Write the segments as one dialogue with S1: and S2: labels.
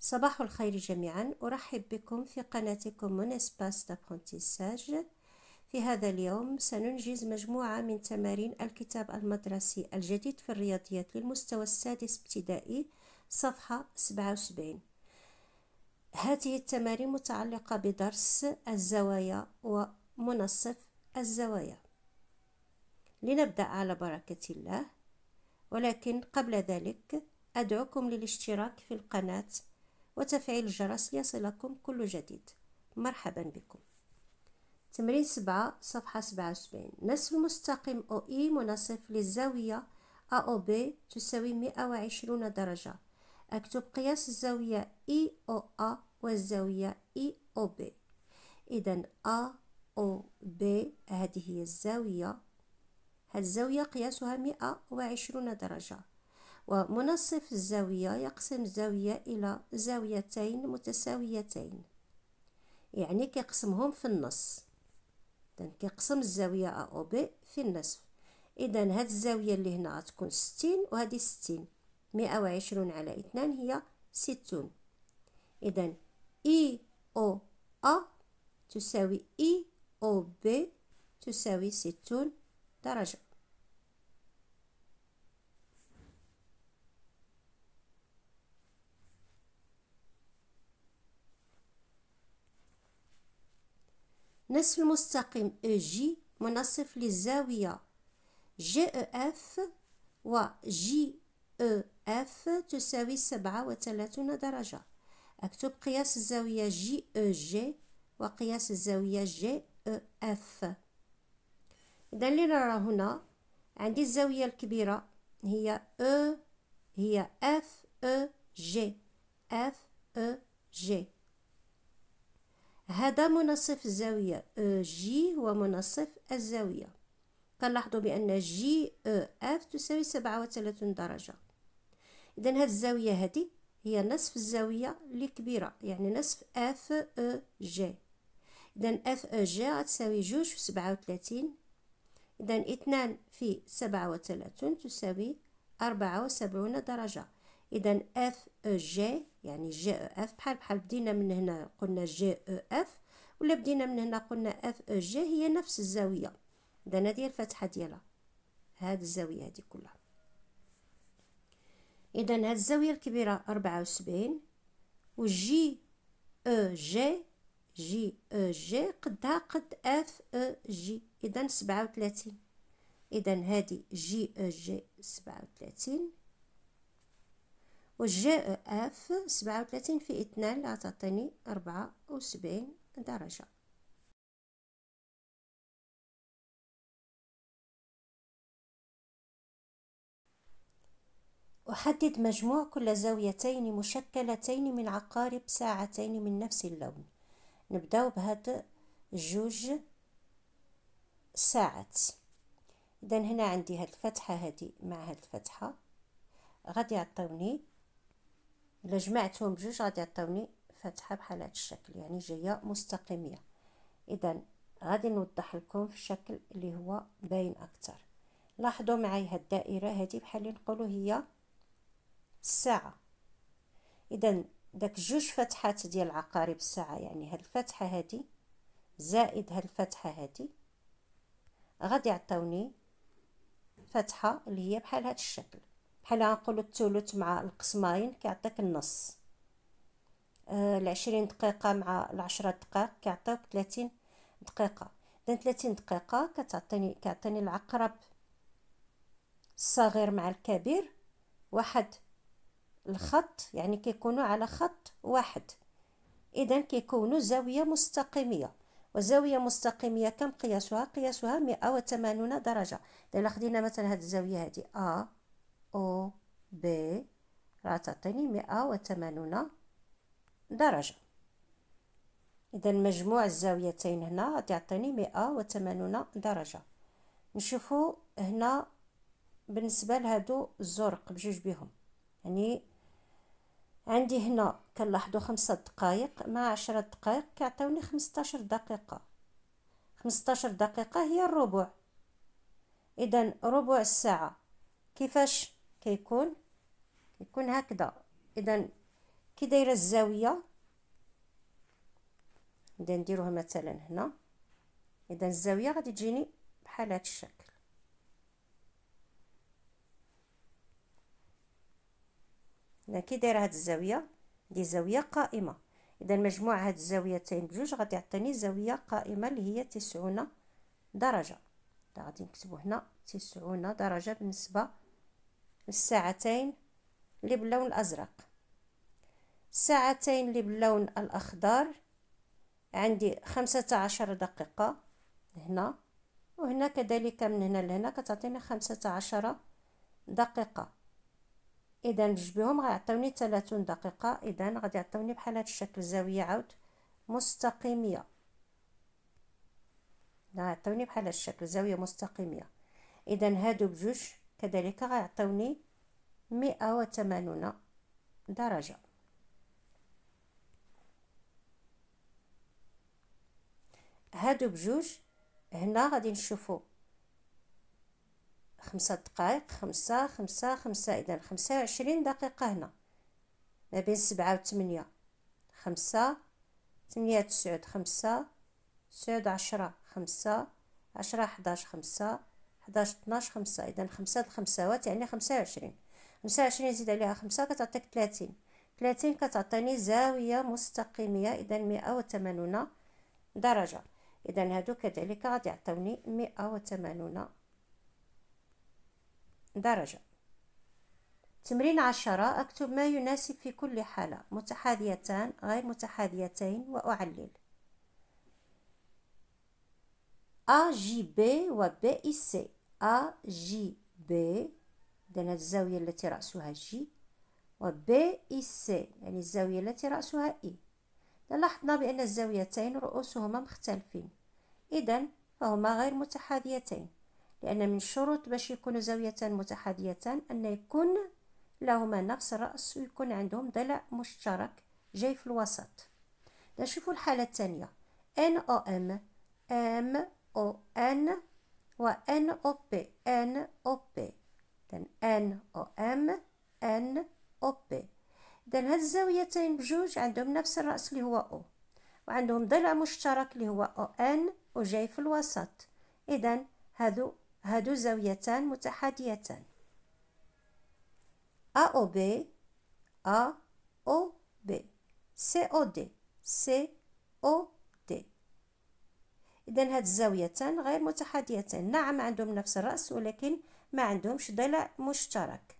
S1: صباح الخير جميعا أرحب بكم في قناتكم من اسباس دابرونتيساج في هذا اليوم سننجز مجموعة من تمارين الكتاب المدرسي الجديد في الرياضيات للمستوى السادس ابتدائي صفحة 77 هذه التمارين متعلقة بدرس الزوايا ومنصف الزوايا لنبدأ على بركة الله ولكن قبل ذلك أدعوكم للاشتراك في القناة وتفعيل الجرس ليصلكم كل جديد مرحبا بكم تمرين سبعة صفحة سبعة وسبعين نصف المستقيم أو إي منصف للزاوية أ أو بي تساوي مئة وعشرون درجة أكتب قياس الزاوية إي أو أ والزاوية إي أو بي إذا أ أو بي هذه هي الزاوية هذه الزاوية قياسها مئة وعشرون درجة ومنصف الزاوية يقسم الزاوية إلى زاويتين متساويتين يعني كيقسمهم في النص إذن كيقسم الزاوية أ أو بي في النصف إذا هاد الزاوية اللي هنا غتكون ستين وهادي ستين مئة وعشرون على اثنان هي ستون إذا إي e أو أ تساوي إي أو بي تساوي ستون درجة نصف المستقيم جي منصف للزاوية جي اف و جي اف تساوي سبعة وثلاثون درجة أكتب قياس الزاوية جي جي وقياس الزاوية جي اف إذا اللي نرى هنا عندي الزاوية الكبيرة هي أ هي اف أ جي اف أ جي هذا منصف الزاوية جي هو منصف الزاوية كنلاحظوا بأن جي اف تساوي سبعة وثلاثون درجة إذن هذه الزاوية هذه هي نصف الزاوية الكبيرة يعني نصف اف او جي إذن اف او جي غتساوي جوج في سبعة وثلاثين إذن اثنان في سبعة وثلاثون تساوي أربعة وسبعون درجة اذا اف او جي يعني جي او اف بحال بحال بدينا من هنا قلنا جي او اف ولا بدينا من هنا قلنا اف او جي هي نفس الزاويه اذا هذه الفتحه ديالها هذه الزاويه هذه كلها اذا هذه الزاويه الكبيره 74 وجي او جي جي او جي قدها قد اف او جي اذا 37 اذا هذه جي او جي 37 وجاء اف سبعة وثلاثين في اثنان لا تعطيني أربعة وسبعين درجة أحدد مجموع كل زاويتين مشكلتين من عقارب ساعتين من نفس اللون نبداو بهاد جوج ساعات إذا هنا عندي هاد الفتحة هادي مع هاد الفتحة غادي يعطيوني الا جمعتهم بجوج غادي يعطوني فتحه بحال هذا الشكل يعني جايه مستقيميه اذا غادي نوضح لكم في الشكل اللي هو باين اكثر لاحظوا معايا هاد الدائره هذه بحال اللي نقولوا هي الساعه اذا داك جوج فتحات ديال عقارب الساعه يعني هاد الفتحه هادي زائد هاد الفتحه هادي غادي يعطيوني فتحه اللي هي بحال هاد الشكل بحال غنقولو الثلث مع القسمين كيعطيك النص آه، العشرين دقيقة مع العشرة دقائق كيعطيك ثلاثين دقيقة إذن ثلاثين دقيقة كتعطيني كيعطيني العقرب الصغير مع الكبير واحد الخط يعني كيكونوا على خط واحد إذا كيكونوا زاوية مستقيمية وزاوية مستقيمية كم قياسها؟ قياسها مئة وثمانون درجة إذا خدينا مثلا هاد الزاوية هادي أ أو بي راح تعطيني مئة وثمانون درجة إذا مجموع الزاويتين هنا غتعطيني مئة وثمانون درجة نشوفو هنا بالنسبة لهادو الزرق بجوج بهم يعني عندي هنا كنلاحظو خمسة دقائق مع عشرة دقائق كيعطيوني خمسطاشر دقيقة خمسطاشر دقيقة هي الربع إذا ربع الساعة كيفاش كيكون كيكون هكذا اذا كي دايره الزاويه نبدا نديروها مثلا هنا اذا الزاويه غادي تجيني بحال هذا الشكل اذا كي دايره هذه الزاويه دي زاويه قائمه اذا مجموع هذه الزاويتين بجوج غادي يعطيني زاويه قائمه اللي هي 90 درجه غادي نكتبو هنا 90 درجه بالنسبه الساعتين اللي باللون الأزرق الساعتين اللي باللون الأخضر عندي خمسة عشر دقيقة هنا وهنا كذلك من هنا لهنا كتعطيني خمسة عشر دقيقة إذا بجوج غيعطوني غيعطيوني تلاتون دقيقة إذا غادي يعطيوني بحال هاد الشكل زاوية عاود مستقيمية غيعطوني بحال هاد الشكل زاوية مستقيمية إذا هادو بجوج كذلك غيعطيوني مئة درجة هادو بجوج هنا غادي نشوفو خمسة دقائق خمسة خمسة خمسة إذا خمسة وعشرين دقيقة هنا ما بين سبعة وثمانية خمسة ثمانية تسعود خمسة تسعود عشرة خمسة عشرة حداش خمسة 11 12 5 اذا 5 د الخمسات يعني 25 25 زيد عليها 5 كتعطيك 30 30 كتعطيني زاويه مستقيميه اذا 180 درجه اذا هادو كذلك غادي يعطوني 180 درجه تمرين عشرة أكتب ما يناسب في كل حالة متحاذيتان غير متحاذيتين وأعلل ا جي بي و بي سي A جي B إذن الزاوية التي رأسها جي و B إي سي يعني الزاوية التي رأسها إي لاحظنا بأن الزاويتين رؤوسهما مختلفين إذن فهما غير متحاذيتين لأن من شروط باش يكون زاويتان متحاذيتان أن يكون لهما نفس الرأس ويكون عندهم ضلع مشترك جاي في الوسط نشوف الحالة الثانية N O M M O N ان او إذن أن أو أم أن أو بي إذن هاد الزاويتين بجوج عندهم نفس الرأس اللي هو أو وعندهم ضلع مشترك اللي هو أو أن وجاي في الوسط إذن هادو هادو زاويتان متحاديتان A أو B A أو B C أو D C أو إذا هاد الزاويتان غير متحاديتان نعم عندهم نفس الرأس ولكن ما عندهمش ضلع مشترك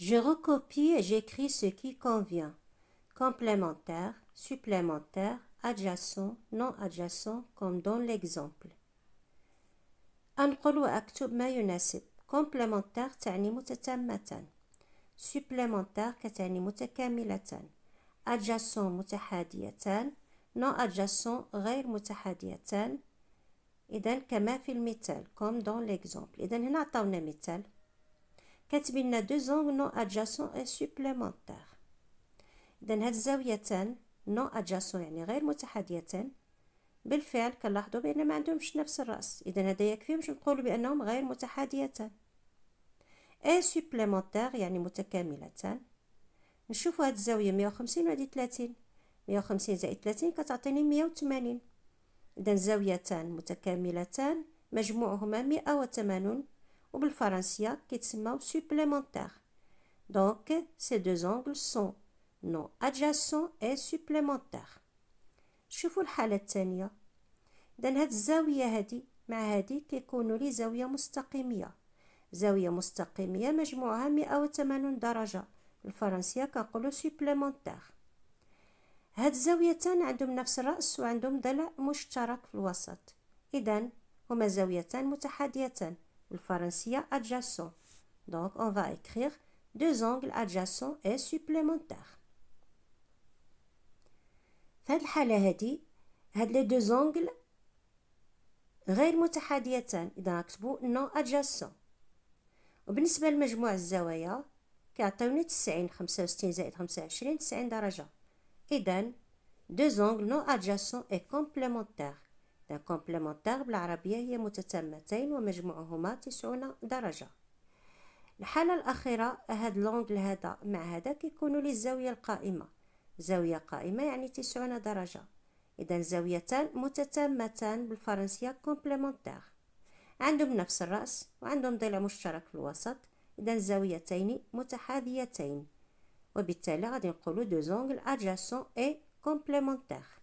S1: Je recopie et j'écris ce qui convient. Complémentaire, supplémentaire, adjacent, non adjacent, comme dans l'exemple. أنقل وأكتب ما يناسب. complémentaire تعني متتامتان. supplémentaire كتعني متكاملتان. أجسون متحاديتان نو أجسون غير متحاديتان إذا كما في المثال كوم دون ليكزومبل إذا هنا عطاونا مثال كاتبين لنا دو زونغ نو أجسون اي سوبليمونتيغ إذا هاد الزاويتان نو أجسون يعني غير متحاديتان بالفعل كنلاحظو بأن ما عندهمش نفس الرأس إذا هذا يكفي باش نقولو بأنهم غير متحاديتان اي سوبليمونتيغ يعني متكاملتان نشوفوا هاد الزاويه 150 وهادي 30 150 زائد 30 كتعطيني 180 اذا زاويتان متكاملتان مجموعهما 180 وبالفرنسيه كيتسماو سوبليمونتير دونك سي دو زونغل سون نو ادجاسون اي سوبليمونتير شوفوا الحاله الثانيه اذا هاد الزاويه هادي مع هادي كيكونوا لي زاويه مستقيميه زاويه مستقيميه مجموعها 180 درجه الفرنسية كنقولو سوبليمونتير هاد الزاويتان عندهم نفس الرأس وعندهم ضلع مشترك في الوسط إذا هما زاويتان متحاديتان الفرنسية ادجاسون دونك اون فا écrire دو زونغل adjacents اي سوبليمونتير في هاد الحالة هادي هاد لي دو زونغل غير متحاديتان إذا نكتبو نو ادجاسون وبالنسبة لمجموع الزوايا كيعطيوني تسعين خمسة وستين زائد خمسة وعشرين تسعين درجة اذا دو زونغل نو أدجاسون إي كومبليمونتيغ إذن كومبليمونتيغ بالعربية هي متتمتين ومجموعهما تسعون درجة الحالة الأخيرة هاد لونغل هذا مع هذا كيكونوا لي الزاوية القائمة زاوية قائمة يعني تسعون درجة إذا زاويتان متتامتان بالفرنسية كومبليمونتير عندهم نفس الرأس وعندهم ضلع مشترك في الوسط إذا زاويتين متحاذيتين وبالتالي غادي نقولو دو زونغل adjacent اي complémentaire